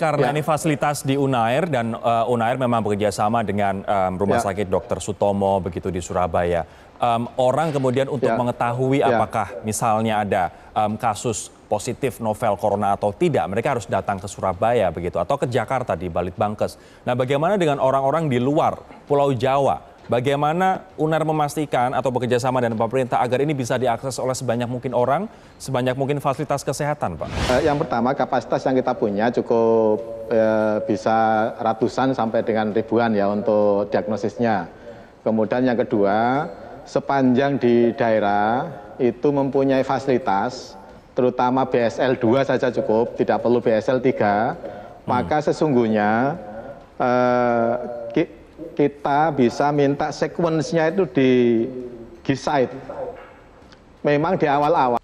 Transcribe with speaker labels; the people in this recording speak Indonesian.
Speaker 1: Karena ya. ini fasilitas di Unair dan uh, Unair memang bekerjasama dengan um, Rumah ya. Sakit Dr. Sutomo begitu di Surabaya. Um, orang kemudian untuk ya. mengetahui ya. apakah misalnya ada um, kasus positif novel corona atau tidak, mereka harus datang ke Surabaya begitu atau ke Jakarta di Balitbangkes. Nah, bagaimana dengan orang-orang di luar Pulau Jawa? Bagaimana UNAR memastikan atau bekerjasama dengan pemerintah agar ini bisa diakses oleh sebanyak mungkin orang, sebanyak mungkin fasilitas kesehatan, Pak?
Speaker 2: Eh, yang pertama, kapasitas yang kita punya cukup eh, bisa ratusan sampai dengan ribuan ya untuk diagnosisnya. Kemudian yang kedua, sepanjang di daerah itu mempunyai fasilitas, terutama BSL 2 saja cukup, tidak perlu BSL 3, hmm. maka sesungguhnya eh, kita bisa minta sequence-nya itu di gisaid Memang di awal-awal